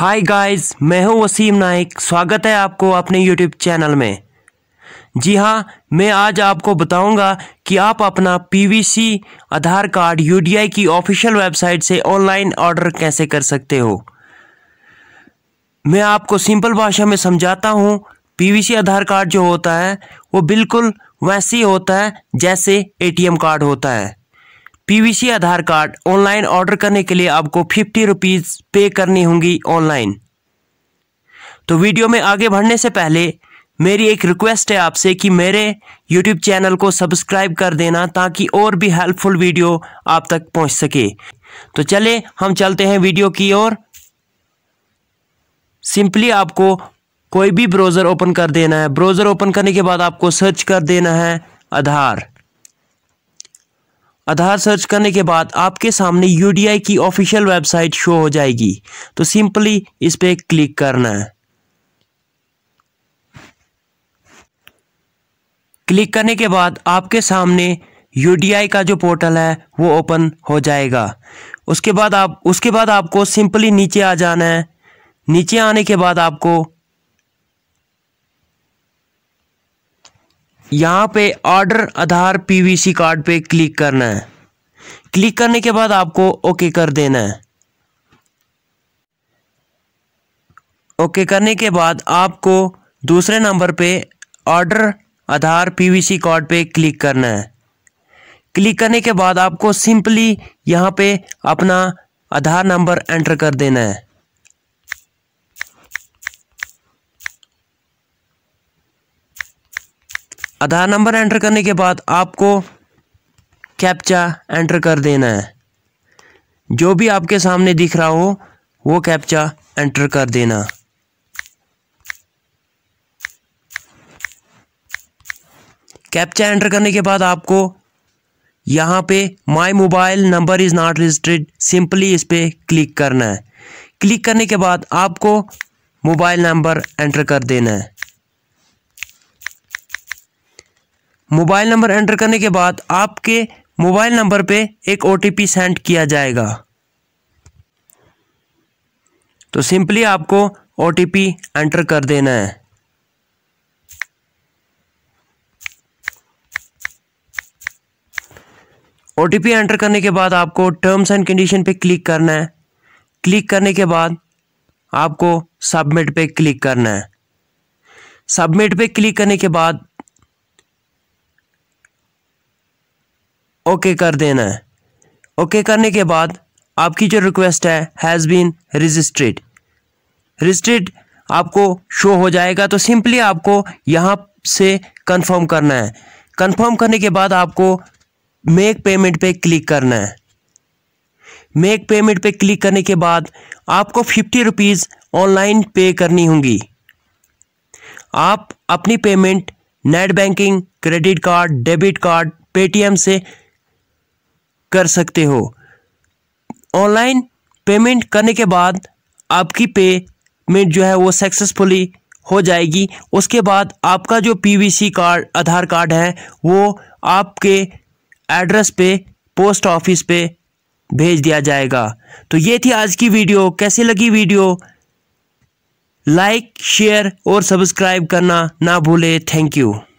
hi guys मैं हूं वसीम नाइक स्वागत है आपको अपने यूट्यूब चैनल में जी हाँ मैं आज आपको बताऊंगा कि आप अपना पीवीसी आधार कार्ड यूडीआई की ऑफिशियल वेबसाइट से ऑनलाइन ऑर्डर कैसे कर सकते हो मैं आपको सिंपल भाषा में समझाता हूँ पीवीसी आधार कार्ड जो होता है वो बिल्कुल वैसे होता है जैसे एटीएम कार्ड होता है PVC Aadhaar card online order करने के लिए आपको फिफ्टी रुपीज़ पे करनी होंगी ऑनलाइन तो वीडियो में आगे बढ़ने से पहले मेरी एक रिक्वेस्ट है आपसे कि मेरे यूट्यूब चैनल को सब्सक्राइब कर देना ताकि और भी हेल्पफुल वीडियो आप तक पहुंच सके तो चले हम चलते हैं वीडियो की ओर सिंपली आपको कोई भी ब्राउज़र ओपन कर देना है ब्राउज़र ओपन करने के बाद आपको सर्च कर देना है आधार आधार सर्च करने के बाद आपके सामने यू की ऑफिशियल वेबसाइट शो हो जाएगी तो सिंपली इस पर क्लिक करना है क्लिक करने के बाद आपके सामने यू का जो पोर्टल है वो ओपन हो जाएगा उसके बाद आप उसके बाद आपको सिंपली नीचे आ जाना है नीचे आने के बाद आपको यहाँ पे ऑर्डर आधार पीवीसी कार्ड पे क्लिक करना है क्लिक करने के बाद आपको ओके कर देना है ओके करने के बाद आपको दूसरे नंबर पे ऑर्डर आधार पीवीसी कार्ड पे क्लिक करना है क्लिक करने के बाद आपको सिंपली यहाँ पे अपना आधार नंबर एंटर कर देना है आधार नंबर एंटर करने के बाद आपको कैप्चा एंटर कर देना है जो भी आपके सामने दिख रहा हो वो कैप्चा एंटर कर देना कैप्चा एंटर करने के बाद आपको यहाँ पे my mobile number is not registered simply इस पर क्लिक करना है क्लिक करने के बाद आपको मोबाइल नंबर एंटर कर देना है मोबाइल नंबर एंटर करने के बाद आपके मोबाइल नंबर पे एक ओ सेंड किया जाएगा तो सिंपली आपको ओ एंटर कर देना है ओ एंटर करने के बाद आपको टर्म्स एंड कंडीशन पे क्लिक करना है क्लिक करने के बाद आपको सबमिट पे क्लिक करना है सबमिट पे क्लिक करने के बाद ओके कर देना है ओके करने के बाद आपकी जो रिक्वेस्ट है हैज़ बीन रजिस्ट्रेड रजिस्ट्रेड आपको शो हो जाएगा तो सिंपली आपको यहाँ से कंफर्म करना है कंफर्म करने के बाद आपको मेक पेमेंट पे क्लिक करना है मेक पेमेंट पे क्लिक करने के बाद आपको फिफ्टी रुपीज़ ऑनलाइन पे करनी होगी आप अपनी payment net banking credit card debit card Paytm से कर सकते हो ऑनलाइन पेमेंट करने के बाद आपकी पेमेंट जो है वो सक्सेसफुली हो जाएगी उसके बाद आपका जो पीवीसी कार्ड आधार कार्ड है वो आपके एड्रेस पे पोस्ट ऑफिस पे भेज दिया जाएगा तो ये थी आज की वीडियो कैसी लगी वीडियो लाइक शेयर और सब्सक्राइब करना ना भूले थैंक यू